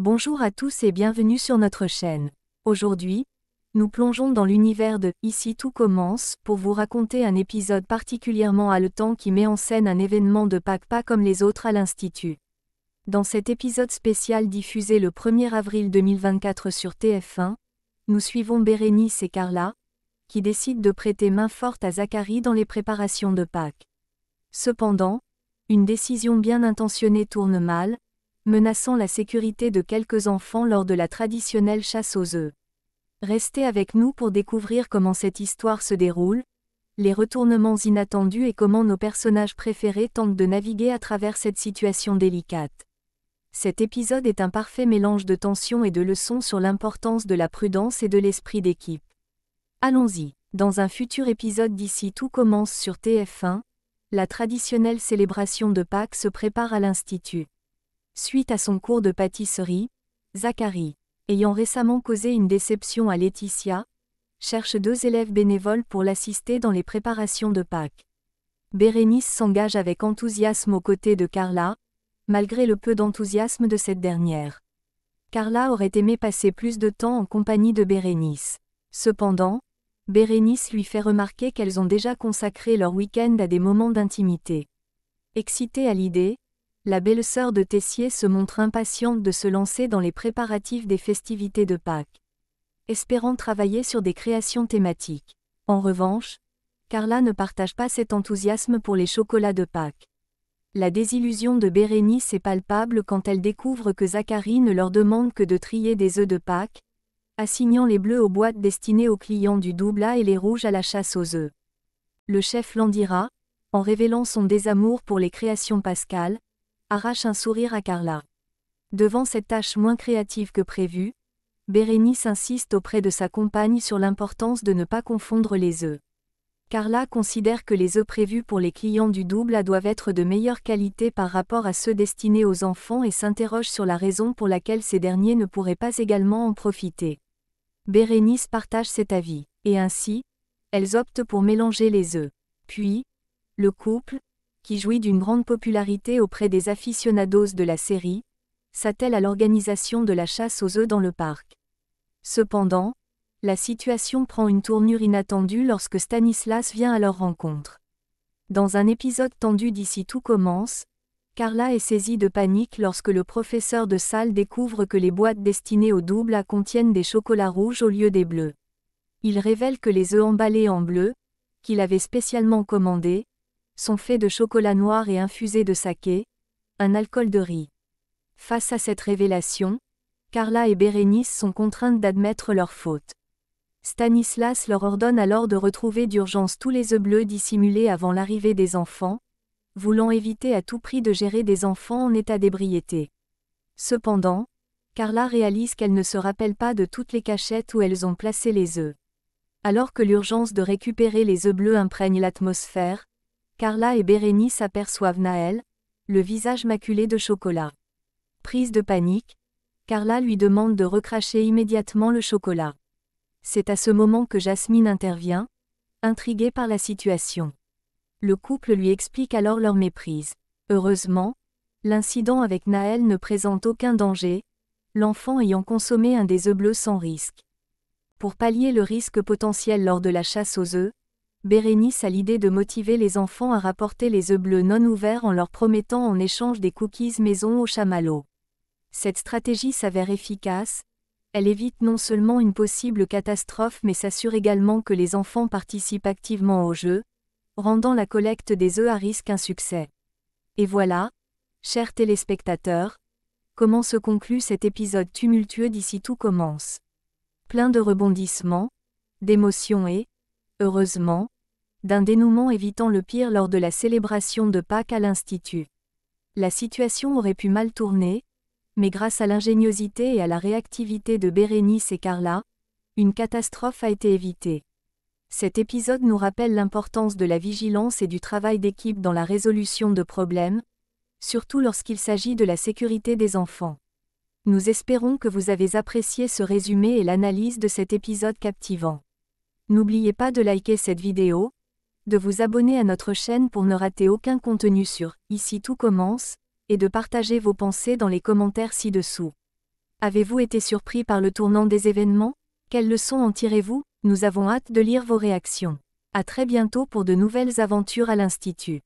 Bonjour à tous et bienvenue sur notre chaîne. Aujourd'hui, nous plongeons dans l'univers de Ici tout commence pour vous raconter un épisode particulièrement haletant qui met en scène un événement de Pâques pas comme les autres à l'Institut. Dans cet épisode spécial diffusé le 1er avril 2024 sur TF1, nous suivons Bérénice et Carla, qui décident de prêter main forte à Zachary dans les préparations de Pâques. Cependant, une décision bien intentionnée tourne mal, menaçant la sécurité de quelques enfants lors de la traditionnelle chasse aux œufs. Restez avec nous pour découvrir comment cette histoire se déroule, les retournements inattendus et comment nos personnages préférés tentent de naviguer à travers cette situation délicate. Cet épisode est un parfait mélange de tensions et de leçons sur l'importance de la prudence et de l'esprit d'équipe. Allons-y. Dans un futur épisode d'ici tout commence sur TF1, la traditionnelle célébration de Pâques se prépare à l'Institut. Suite à son cours de pâtisserie, Zachary, ayant récemment causé une déception à Laetitia, cherche deux élèves bénévoles pour l'assister dans les préparations de Pâques. Bérénice s'engage avec enthousiasme aux côtés de Carla, malgré le peu d'enthousiasme de cette dernière. Carla aurait aimé passer plus de temps en compagnie de Bérénice. Cependant, Bérénice lui fait remarquer qu'elles ont déjà consacré leur week-end à des moments d'intimité. Excitée à l'idée, la belle-sœur de Tessier se montre impatiente de se lancer dans les préparatifs des festivités de Pâques, espérant travailler sur des créations thématiques. En revanche, Carla ne partage pas cet enthousiasme pour les chocolats de Pâques. La désillusion de Bérénice est palpable quand elle découvre que Zacharie ne leur demande que de trier des œufs de Pâques, assignant les bleus aux boîtes destinées aux clients du double A et les rouges à la chasse aux œufs. Le chef Landira, en révélant son désamour pour les créations pascales, arrache un sourire à Carla. Devant cette tâche moins créative que prévue, Bérénice insiste auprès de sa compagne sur l'importance de ne pas confondre les œufs. Carla considère que les œufs prévus pour les clients du double A doivent être de meilleure qualité par rapport à ceux destinés aux enfants et s'interroge sur la raison pour laquelle ces derniers ne pourraient pas également en profiter. Bérénice partage cet avis, et ainsi, elles optent pour mélanger les œufs. Puis, le couple, qui jouit d'une grande popularité auprès des aficionados de la série, s'attelle à l'organisation de la chasse aux œufs dans le parc. Cependant, la situation prend une tournure inattendue lorsque Stanislas vient à leur rencontre. Dans un épisode tendu d'ici tout commence, Carla est saisie de panique lorsque le professeur de salle découvre que les boîtes destinées au double A contiennent des chocolats rouges au lieu des bleus. Il révèle que les œufs emballés en bleu, qu'il avait spécialement commandés, sont faits de chocolat noir et infusés de saké, un alcool de riz. Face à cette révélation, Carla et Bérénice sont contraintes d'admettre leur faute. Stanislas leur ordonne alors de retrouver d'urgence tous les œufs bleus dissimulés avant l'arrivée des enfants, voulant éviter à tout prix de gérer des enfants en état d'ébriété. Cependant, Carla réalise qu'elle ne se rappelle pas de toutes les cachettes où elles ont placé les œufs. Alors que l'urgence de récupérer les œufs bleus imprègne l'atmosphère, Carla et Bérénice aperçoivent Naël, le visage maculé de chocolat. Prise de panique, Carla lui demande de recracher immédiatement le chocolat. C'est à ce moment que Jasmine intervient, intriguée par la situation. Le couple lui explique alors leur méprise. Heureusement, l'incident avec Naël ne présente aucun danger, l'enfant ayant consommé un des œufs bleus sans risque. Pour pallier le risque potentiel lors de la chasse aux œufs, Bérénice a l'idée de motiver les enfants à rapporter les œufs bleus non ouverts en leur promettant en échange des cookies maison au chamallow. Cette stratégie s'avère efficace, elle évite non seulement une possible catastrophe mais s'assure également que les enfants participent activement au jeu, rendant la collecte des œufs à risque un succès. Et voilà, chers téléspectateurs, comment se conclut cet épisode tumultueux d'ici tout commence. Plein de rebondissements, d'émotions et, heureusement, d'un dénouement évitant le pire lors de la célébration de Pâques à l'Institut. La situation aurait pu mal tourner, mais grâce à l'ingéniosité et à la réactivité de Bérénice et Carla, une catastrophe a été évitée. Cet épisode nous rappelle l'importance de la vigilance et du travail d'équipe dans la résolution de problèmes, surtout lorsqu'il s'agit de la sécurité des enfants. Nous espérons que vous avez apprécié ce résumé et l'analyse de cet épisode captivant. N'oubliez pas de liker cette vidéo, de vous abonner à notre chaîne pour ne rater aucun contenu sur Ici tout commence, et de partager vos pensées dans les commentaires ci-dessous. Avez-vous été surpris par le tournant des événements Quelles leçons en tirez-vous Nous avons hâte de lire vos réactions. À très bientôt pour de nouvelles aventures à l'Institut.